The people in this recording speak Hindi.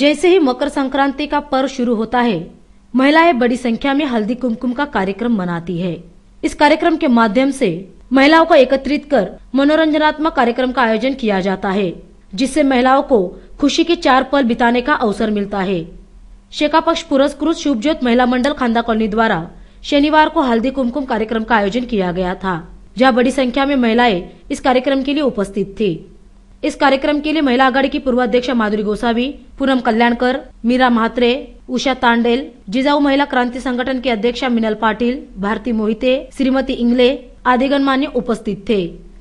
जैसे ही मकर संक्रांति का पर्व शुरू होता है महिलाएं बड़ी संख्या में हल्दी कुमकुम का कार्यक्रम मनाती है इस कार्यक्रम के माध्यम से महिलाओं को एकत्रित कर मनोरंजनात्मक कार्यक्रम का आयोजन किया जाता है जिससे महिलाओं को खुशी के चार पल बिताने का अवसर मिलता है पक्ष पुरस्कृत शुभज्योत महिला मंडल खांदा कॉलोनी द्वारा शनिवार को हल्दी कुमकुम कार्यक्रम का आयोजन किया गया था जहां बड़ी संख्या में महिलाएं इस कार्यक्रम के लिए उपस्थित थी इस कार्यक्रम के लिए महिला आघाड़ी की पूर्वाध्यक्ष माधुरी गोसावी पूनम कल्याणकर मीरा म्हात्रे उषा तांडेल जिजाऊ महिला क्रांती संगठन के अध्यक्षा मिनल पाटील भारती मोहिते श्रीमती इंगले आदी गणमान्य उपस्थित थे